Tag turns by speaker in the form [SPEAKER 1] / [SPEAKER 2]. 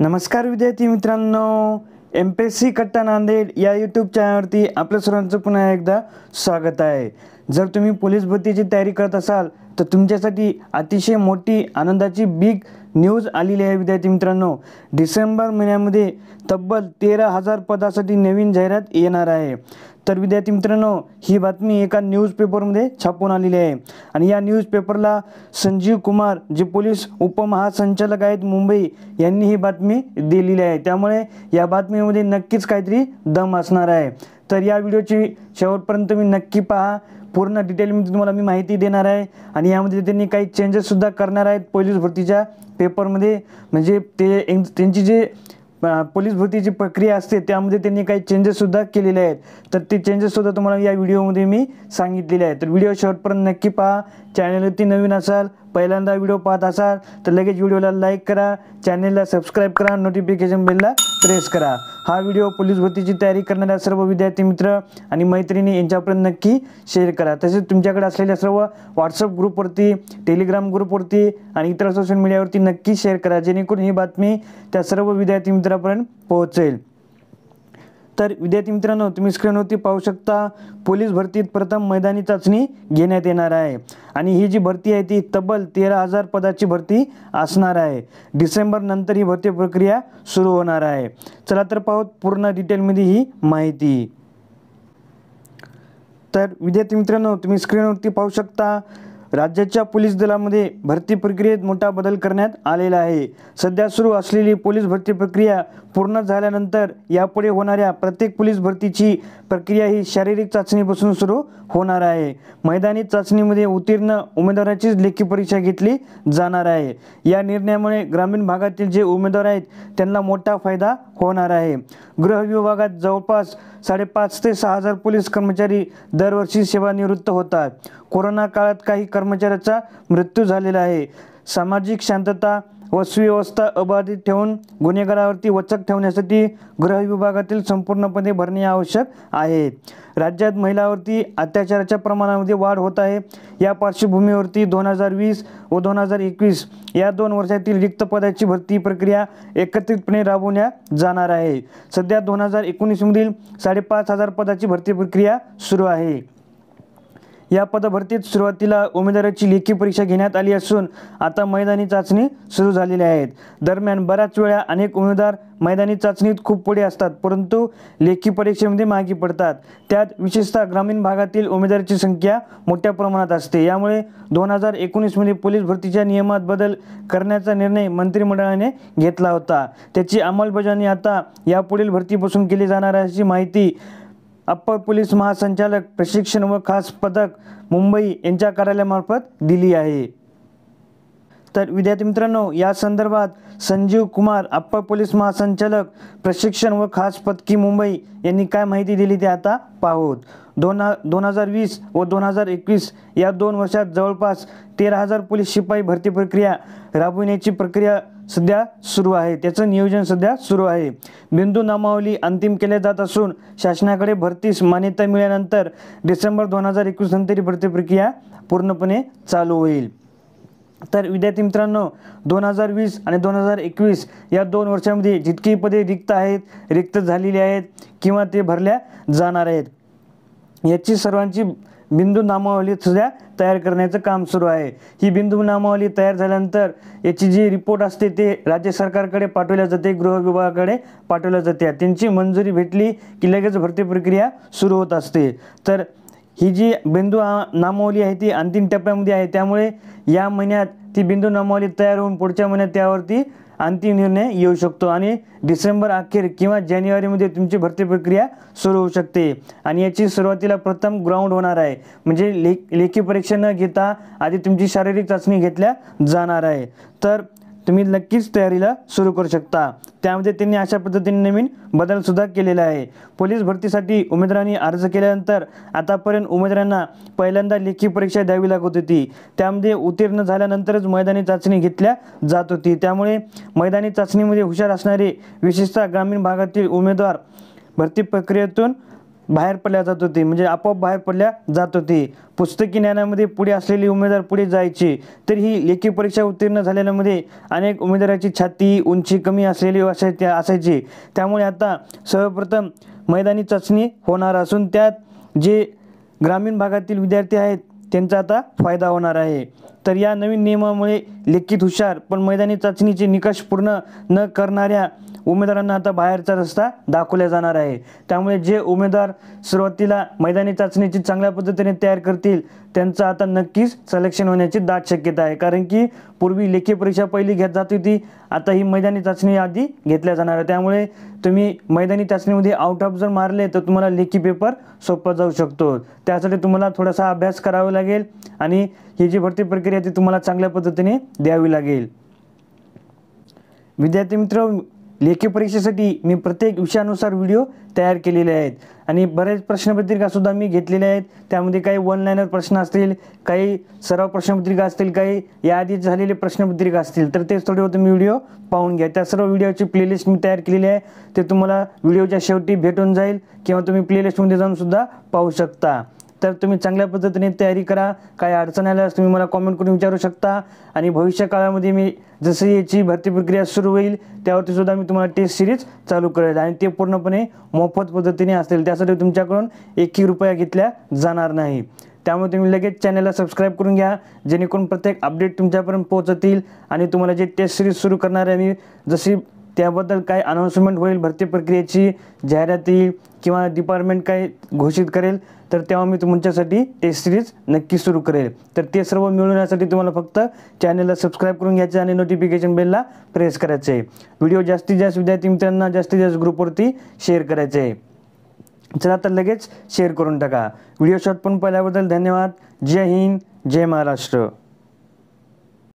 [SPEAKER 1] नमस्कार विद्यार्थी मित्रांनो एम पी एस सी कट्टा नांदेड या यूट्यूब चॅनलवरती आपल्या सर्वांचं पुन्हा एकदा स्वागत आहे जर तुम्ही पोलीस भरतीची तयारी करत असाल तर तुमच्यासाठी अतिशय मोठी आनंदाची बिग न्यूज आलेली आहे विद्यार्थी मित्रांनो डिसेंबर महिन्यामध्ये तब्बल तेरा हजार पदासाठी नवीन जाहिरात येणार आहे तर विद्यार्थी मित्रांनो ही बातमी एका न्यूजपेपरमध्ये छापून आलेली आहे आणि या न्यूजपेपरला संजीव कुमार जे पोलीस उपमहासंचालक आहेत मुंबई यांनी ही बातमी दिलेली आहे त्यामुळे या बातमीमध्ये नक्कीच काहीतरी दम असणार आहे तर या व्हिडिओची शेवटपर्यंत तुम्ही नक्की पहा पूर्ण डिटेल मी तुम्हाला मी माहिती देणार आहे आणि यामध्ये त्यांनी काही चेंजेससुद्धा करणार आहेत पोलीस भरतीच्या पेपरमध्ये म्हणजे ते त्यांची जे पोलीस भरतीची प्रक्रिया असते त्यामध्ये त्यांनी काही चेंजेससुद्धा केलेले आहेत तर ते चेंजेससुद्धा तुम्हाला या व्हिडिओमध्ये मी सांगितलेले आहेत तर व्हिडिओ शॉर्टपर्यंत नक्की पहा ती नवीन असाल पहिल्यांदा व्हिडिओ पाहत असाल तर लगेच व्हिडिओला लाईक करा चॅनेलला सबस्क्राईब करा नोटिफिकेशन बेलला प्रेस करा हा व्हिडिओ पोलीस भरतीची तयारी करणाऱ्या सर्व विद्यार्थी मित्र आणि मैत्रिणी यांच्यापर्यंत नक्की शेअर करा तसेच तुमच्याकडे असलेल्या सर्व व्हॉट्सअप ग्रुपवरती टेलिग्राम ग्रुपवरती आणि इतर सोशल मीडियावरती नक्की शेअर करा जेणेकरून ही बातमी त्या सर्व विद्यार्थी मित्रापर्यंत पोहोचेल तर विद्यार्थी मित्रांनो तुम्ही स्क्रीनवरती पाहू शकता पोलीस भरतीत प्रथम मैदानी चाचणी घेण्यात येणार आहे आणि ही जी भरती आहे ती तब्बल तेरा हजार पदाची भरती असणार आहे डिसेंबर नंतर ही भरती प्रक्रिया सुरू होणार आहे चला तर पाहू पूर्ण डिटेलमध्ये ही माहिती तर विद्यार्थी मित्रांनो तुम्ही स्क्रीनवरती पाहू शकता राज्याच्या पोलीस दलामध्ये भरती प्रक्रियेत मोठा बदल करण्यात आलेला आहे सध्या सुरू असलेली पोलीस भरती प्रक्रिया पूर्ण झाल्यानंतर यापुढे होणाऱ्या प्रत्येक पोलीस भरतीची प्रक्रिया ही शारीरिक चाचणीपासून सुरू होणार आहे मैदानी चाचणीमध्ये उत्तीर्ण उमेदवाराचीच लेखी परीक्षा घेतली जाणार आहे या निर्णयामुळे ग्रामीण भागातील जे उमेदवार आहेत त्यांना मोठा फायदा होणार आहे गृह विभागात जवळपास साडेपाच ते सहा हजार पोलीस कर्मचारी दरवर्षी सेवानिवृत्त होतात कोरोना काळात काही कर्मचाऱ्याचा मृत्यू झालेला आहे सामाजिक शांतता व सुव्यवस्था अबाधित ठेवून गुन्हेगारावरती वचक ठेवण्यासाठी गृह विभागातील संपूर्णपणे भरणे आवश्यक आहे राज्यात महिलावरती अत्याचाराच्या प्रमाणामध्ये वाढ होत आहे या पार्श्वभूमीवरती दोन हजार वीस व दोन हजार एकवीस या दोन वर्षातील रिक्त पदाची भरती प्रक्रिया एकत्रितपणे राबवण्यात जाणार आहे सध्या दोन हजार एकोणीसमधील साडेपाच हजार पदाची भरती प्रक्रिया सुरू आहे या पदभरतीत सुरुवातीला उमेदवाराची लेखी परीक्षा घेण्यात आली असून आता मैदानी चाचणी सुरू झालेल्या आहेत दरम्यान बऱ्याच वेळा अनेक उमेदवार मैदानी चाचणीत खूप पुढे असतात परंतु लेखी परीक्षेमध्ये मागे पडतात त्यात विशेषतः ग्रामीण भागातील उमेदवाराची संख्या मोठ्या प्रमाणात असते यामुळे दोन हजार एकोणीसमध्ये पोलीस भरतीच्या नियमात बदल करण्याचा निर्णय मंत्रिमंडळाने घेतला होता त्याची अंमलबजावणी आता यापुढील भरतीपासून केली जाणार असल्याची माहिती अप्पर पोलीस महासंचालक प्रशिक्षण व खास पदक मुंबई यांच्या कार्यालयामार्फत दिली आहे तर विद्यार्थी मित्रांनो या संदर्भात संजीव कुमार अप्पर पोलीस महासंचालक प्रशिक्षण व खास पदकी मुंबई यांनी काय माहिती दिली ते आता पाहूत दोन दोन हजार वीस व दोन हजार एकवीस या दोन वर्षात जवळपास तेरा हजार पोलीस शिपाई भरती प्रक्रिया राबविण्याची प्रक्रिया सध्या सुरू आहे त्याचं नियोजन सध्या सुरू आहे बिंदू नामावली अंतिम केल्या जात असून शासनाकडे भरतीस मान्यता मिळाल्यानंतर डिसेंबर दोन हजार एकवीस नंतर भरती प्रक्रिया पूर्णपणे चालू होईल तर विद्यार्थी मित्रांनो दोन हजार वीस आणि दोन हजार एकवीस या दोन वर्षामध्ये जितकी पदे रिक्त आहेत रिक्त झालेली आहेत किंवा ते भरल्या जाणार आहेत याची सर्वांची बिंदू नामावली सुद्धा तयार करण्याचं काम सुरू आहे ही बिंदू नामावली तयार झाल्यानंतर याची जी रिपोर्ट असते ते राज्य सरकारकडे पाठवल्या जाते गृह विभागाकडे पाठवल्या जाते त्यांची मंजुरी भेटली की लगेच भरती प्रक्रिया सुरू होत असते तर ही जी बिंदू नामावली आहे ती अंतिम टप्प्यामध्ये आहे त्यामुळे या महिन्यात ती बिंदू नमावली तयार होऊन पुढच्या महिन्यात त्यावरती अंतिम निर्णय येऊ शकतो आणि डिसेंबर अखेर किंवा जानेवारीमध्ये तुमची भरती प्रक्रिया सुरू होऊ शकते आणि याची सुरुवातीला प्रथम ग्राउंड होणार आहे म्हणजे लेखी परीक्षा न घेता आधी तुमची शारीरिक चाचणी घेतल्या जाणार आहे तर तुम्ही नक्कीच तयारीला सुरू करू शकता त्यामध्ये त्यांनी अशा पद्धतीने नवीन बदलसुद्धा केलेला आहे पोलीस भरतीसाठी उमेदवारांनी अर्ज केल्यानंतर आतापर्यंत उमेदवारांना पहिल्यांदा लेखी परीक्षा द्यावी लागत होती त्यामध्ये उत्तीर्ण झाल्यानंतरच मैदानी चाचणी घेतल्या जात होती त्यामुळे मैदानी चाचणीमध्ये हुशार असणारे विशेषतः ग्रामीण भागातील उमेदवार भरती प्रक्रियेतून बाहेर पडल्या जात होती म्हणजे आपोआप बाहेर पडल्या जात होती पुस्तकी ज्ञानामध्ये पुढे असलेले उमेदवार पुढे जायचे तर ही लेखी परीक्षा उत्तीर्ण झाल्यामध्ये अनेक उमेदवाराची छाती उंची कमी असलेली त्या असायची त्यामुळे आता सर्वप्रथम मैदानी चाचणी होणार असून त्यात जे ग्रामीण भागातील विद्यार्थी आहेत त्यांचा आता फायदा होणार आहे तर या नवीन नियमामुळे लेखित हुशार पण मैदानी चाचणीचे निकष पूर्ण न करणाऱ्या उमेदवारांना आता बाहेरचा रस्ता दाखवला जाणार आहे त्यामुळे जे उमेदवार सुरुवातीला मैदानी चाचणीची चांगल्या पद्धतीने तयार करतील त्यांचं आता नक्कीच सलेक्शन होण्याची दाट शक्यता आहे कारण की पूर्वी लेखी परीक्षा पहिली घेत जात होती आता ही मैदानी चाचणी आधी घेतल्या जाणार आहे त्यामुळे तुम्ही मैदानी चाचणीमध्ये आउट ऑफ जर मारले तर तुम्हाला लेखी पेपर सोपा जाऊ शकतो त्यासाठी तुम्हाला थोडासा अभ्यास करावा लागेल आणि ही जी भरती प्रक्रिया ती तुम्हाला चांगल्या पद्धतीने द्यावी लागेल विद्यार्थी मित्र लेखी परीक्षेसाठी मी प्रत्येक विषयानुसार व्हिडिओ तयार केलेले आहेत आणि बऱ्याच प्रश्नपत्रिकासुद्धा मी घेतलेल्या आहेत त्यामध्ये काही वन लाईनर प्रश्न असतील काही सराव प्रश्नपत्रिका असतील काही याआधी झालेले प्रश्नपत्रिका असतील तर ते थोडे तुम्ही व्हिडिओ पाहून घ्या त्या सर्व व्हिडिओची प्लेलिस्ट मी तयार केलेली आहे ते तुम्हाला व्हिडिओच्या शेवटी भेटून जाईल किंवा तुम्ही प्लेलिस्टमध्ये जाऊनसुद्धा पाहू शकता तर तुम्ही चांगल्या पद्धतीने तयारी करा काही अडचण आल्यास तुम्ही मला कॉमेंट करून विचारू शकता आणि भविष्य काळामध्ये मी जसं याची भरती प्रक्रिया सुरू होईल त्यावरती सुद्धा मी तुम्हाला टेस्ट सिरीज चालू करेल आणि ते पूर्णपणे मोफत पद्धतीने असतील त्यासाठी तुमच्याकडून एकही रुपया घेतल्या जाणार नाही त्यामुळे तुम्ही लगेच चॅनलला सबस्क्राईब करून घ्या जेणेकरून प्रत्येक अपडेट तुमच्यापर्यंत पोहोचतील आणि तुम्हाला जे टेस्ट सिरीज सुरू करणार आहे मी जशी त्याबद्दल काय अनाऊन्समेंट होईल भरती प्रक्रियेची जाहिरात येईल किंवा डिपार्टमेंट काय घोषित करेल तर तेव्हा मी तुमच्यासाठी टेस्ट सिरीज नक्की सुरू करेल तर ते सर्व मिळवण्यासाठी तुम्हाला फक्त चॅनलला सबस्क्राईब करून घ्यायचं आणि नोटिफिकेशन बेलला प्रेस करायचं आहे व्हिडिओ जास्तीत जास्त विद्यार्थी मित्रांना जास्तीत जास्त ग्रुपवरती शेअर करायचं आहे चला तर लगेच शेअर करून टाका व्हिडिओ शॉट पण पाहिल्याबद्दल धन्यवाद जय हिंद जय महाराष्ट्र